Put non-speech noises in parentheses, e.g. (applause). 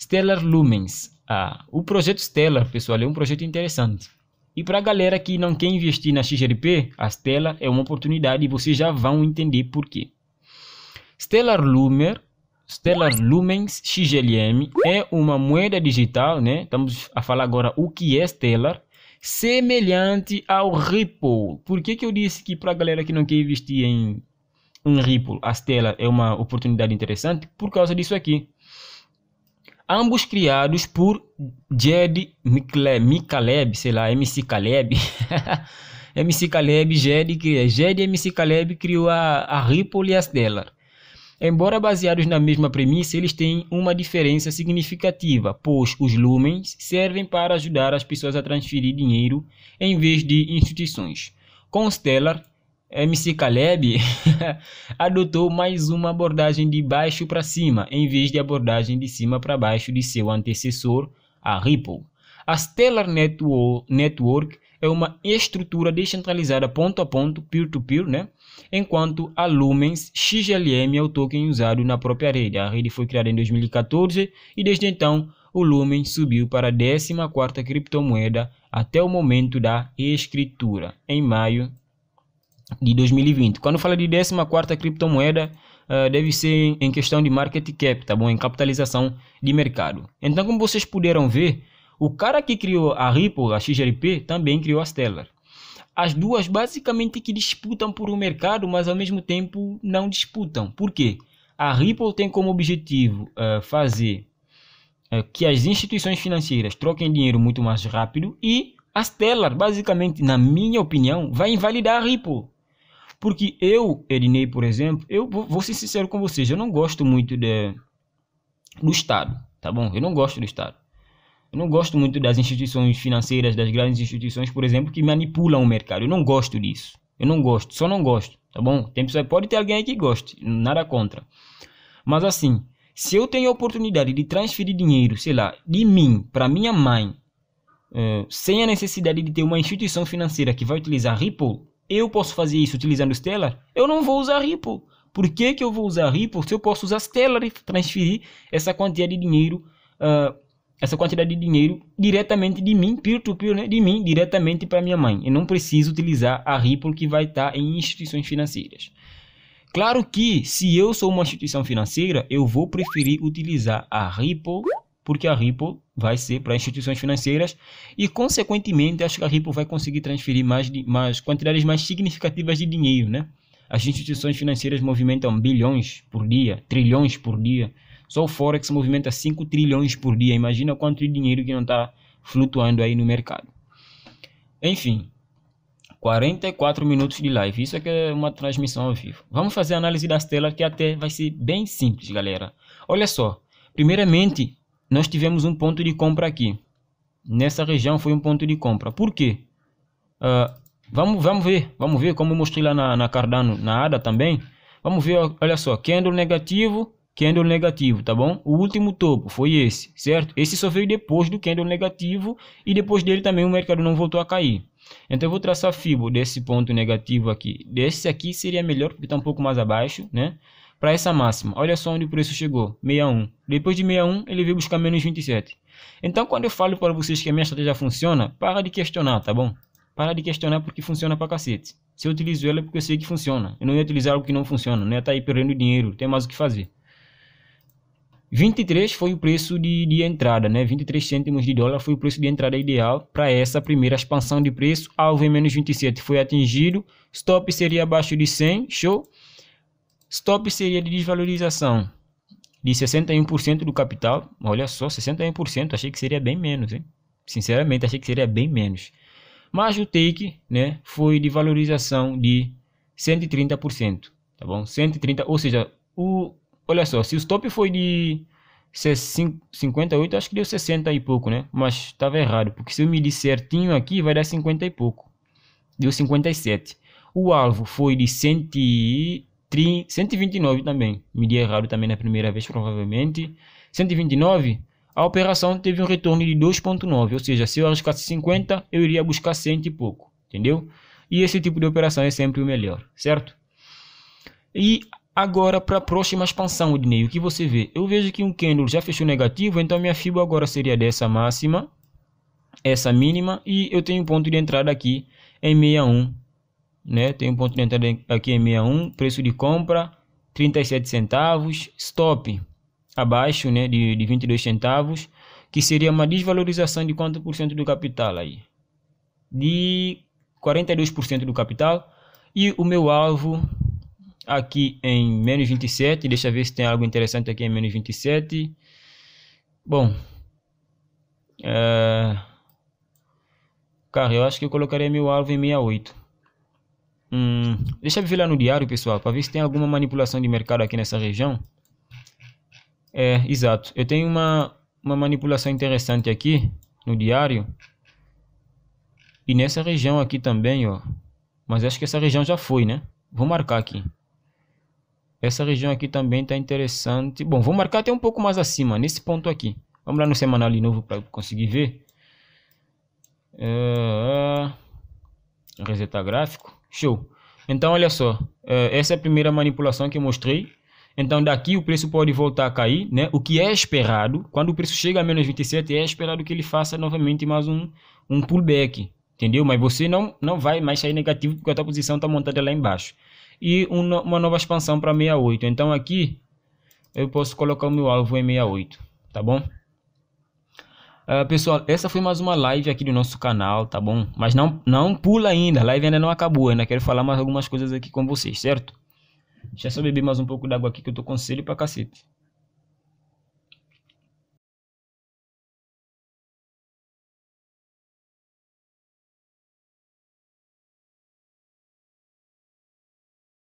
Stellar Lumens. Ah, o projeto Stellar, pessoal, é um projeto interessante. E para a galera que não quer investir na XRP, a Stellar é uma oportunidade e vocês já vão entender por quê. Stellar Lumer, Stellar Lumens XLM é uma moeda digital, né? Estamos a falar agora o que é Stellar, semelhante ao Ripple. Por que, que eu disse que para a galera que não quer investir em, em Ripple, a Stellar é uma oportunidade interessante? Por causa disso aqui ambos criados por Jed Mikaleb, sei lá, MC Caleb. (laughs) MC Caleb, Jed, Jed e MC Caleb criou a, a Ripple e a Stellar. Embora baseados na mesma premissa, eles têm uma diferença significativa, pois os lumens servem para ajudar as pessoas a transferir dinheiro em vez de instituições. Com Stellar, MC Caleb (laughs) adotou mais uma abordagem de baixo para cima, em vez de abordagem de cima para baixo de seu antecessor, a Ripple. A Stellar Network é uma estrutura descentralizada ponto a ponto, peer-to-peer, -peer, né? enquanto a Lumens XLM é o token usado na própria rede. A rede foi criada em 2014 e desde então o Lumens subiu para a 14ª criptomoeda até o momento da escritura, em maio de 2020. Quando fala de 14 criptomoeda, uh, deve ser em questão de market cap, tá bom? Em capitalização de mercado. Então, como vocês puderam ver, o cara que criou a Ripple, a XRP, também criou a Stellar. As duas basicamente que disputam por um mercado, mas ao mesmo tempo não disputam. Por quê? A Ripple tem como objetivo uh, fazer uh, que as instituições financeiras troquem dinheiro muito mais rápido e a Stellar, basicamente, na minha opinião, vai invalidar a Ripple. Porque eu, Erinei, por exemplo, eu vou, ser sincero com vocês, eu não gosto muito de, do Estado, tá bom? Eu não gosto do Estado. Eu não gosto muito das instituições financeiras, das grandes instituições, por exemplo, que manipulam o mercado. Eu não gosto disso. Eu não gosto, só não gosto, tá bom? Tem pessoa, pode ter alguém aí que goste, nada contra. Mas assim, se eu tenho a oportunidade de transferir dinheiro, sei lá, de mim para minha mãe, eh, sem a necessidade de ter uma instituição financeira que vai utilizar Ripple, eu posso fazer isso utilizando o Stellar, eu não vou usar Ripple. Por que, que eu vou usar Ripple se eu posso usar Stellar e transferir essa quantidade de dinheiro, uh, essa quantidade de dinheiro diretamente de mim, peer-to-peer, -peer, né, de mim, diretamente para minha mãe. Eu não preciso utilizar a Ripple que vai estar tá em instituições financeiras. Claro que, se eu sou uma instituição financeira, eu vou preferir utilizar a Ripple, porque a Ripple vai ser para instituições financeiras e, consequentemente, acho que a Ripple vai conseguir transferir mais, mais quantidades mais significativas de dinheiro, né? As instituições financeiras movimentam bilhões por dia, trilhões por dia. Só o Forex movimenta 5 trilhões por dia. Imagina o quanto de dinheiro que não está flutuando aí no mercado. Enfim, 44 minutos de live. Isso aqui é uma transmissão ao vivo. Vamos fazer a análise da Stellar, que até vai ser bem simples, galera. Olha só. Primeiramente, nós tivemos um ponto de compra aqui. Nessa região foi um ponto de compra. Por quê? Uh, vamos, vamos ver, vamos ver como eu mostrei lá na, na Cardano, na ADA também. Vamos ver, olha só, candle negativo, candle negativo, tá bom? O último topo foi esse, certo? Esse só veio depois do candle negativo e depois dele também o mercado não voltou a cair. Então eu vou traçar fibo desse ponto negativo aqui. Desse aqui seria melhor porque está um pouco mais abaixo, né? para essa máxima. Olha só onde o preço chegou, 61. Depois de 61, ele veio buscar menos 27. Então, quando eu falo para vocês que a minha estratégia funciona, para de questionar, tá bom? Para de questionar porque funciona para cacete. Se eu utilizo ela é porque eu sei que funciona. Eu não ia utilizar algo que não funciona, não ia estar tá aí perdendo dinheiro, tem mais o que fazer. 23 foi o preço de, de entrada, né? 23 cêntimos de dólar foi o preço de entrada ideal para essa primeira expansão de preço. Alvo em menos 27 foi atingido, stop seria abaixo de 100, show. Stop seria de desvalorização de 61% do capital. Olha só, 61%, achei que seria bem menos, hein? Sinceramente, achei que seria bem menos. Mas o take, né, foi de valorização de 130%, tá bom? 130, ou seja, o olha só, se o stop foi de 58, acho que deu 60 e pouco, né? Mas estava errado, porque se eu medir certinho aqui, vai dar 50 e pouco. Deu 57. O alvo foi de 100 tri, 129 também. Medi errado também na primeira vez, provavelmente. 129, a operação teve um retorno de 2,9. Ou seja, se eu arriscasse 50, eu iria buscar 100 e pouco. Entendeu? E esse tipo de operação é sempre o melhor, certo? E agora para a próxima expansão, Odinei, o que você vê? Eu vejo que um candle já fechou negativo, então minha fibra agora seria dessa máxima, essa mínima, e eu tenho um ponto de entrada aqui em 61 né? Tem um ponto de entrada aqui em 61, preço de compra 37 centavos, stop abaixo, né, de, de 22 centavos, que seria uma desvalorização de quanto por cento do capital aí? De 42% do capital e o meu alvo aqui em menos 27, deixa eu ver se tem algo interessante aqui em menos 27. Bom, é... cara, eu acho que eu colocaria meu alvo em 68. Hum, deixa eu ver lá no diário, pessoal, para ver se tem alguma manipulação de mercado aqui nessa região. É, exato. Eu tenho uma, uma manipulação interessante aqui no diário. E nessa região aqui também, ó. Mas acho que essa região já foi, né? Vou marcar aqui. Essa região aqui também está interessante. Bom, vou marcar até um pouco mais acima, nesse ponto aqui. Vamos lá no semanal de novo para conseguir ver. É, resetar gráfico. Show. Então, olha só. É, essa é a primeira manipulação que eu mostrei. Então, daqui o preço pode voltar a cair, né? O que é esperado. Quando o preço chega a menos 27, é esperado que ele faça novamente mais um, um pullback. Entendeu? Mas você não, não vai mais sair negativo porque a tua posição está montada lá embaixo. E uma, uma nova expansão para 68. Então, aqui eu posso colocar o meu alvo em 68. Tá bom? Uh, pessoal, essa foi mais uma live aqui do nosso canal, tá bom? Mas não, não pula ainda, a live ainda não acabou, ainda quero falar mais algumas coisas aqui com vocês, certo? Deixa eu só beber mais um pouco d'água aqui que eu tô com sede pra cacete.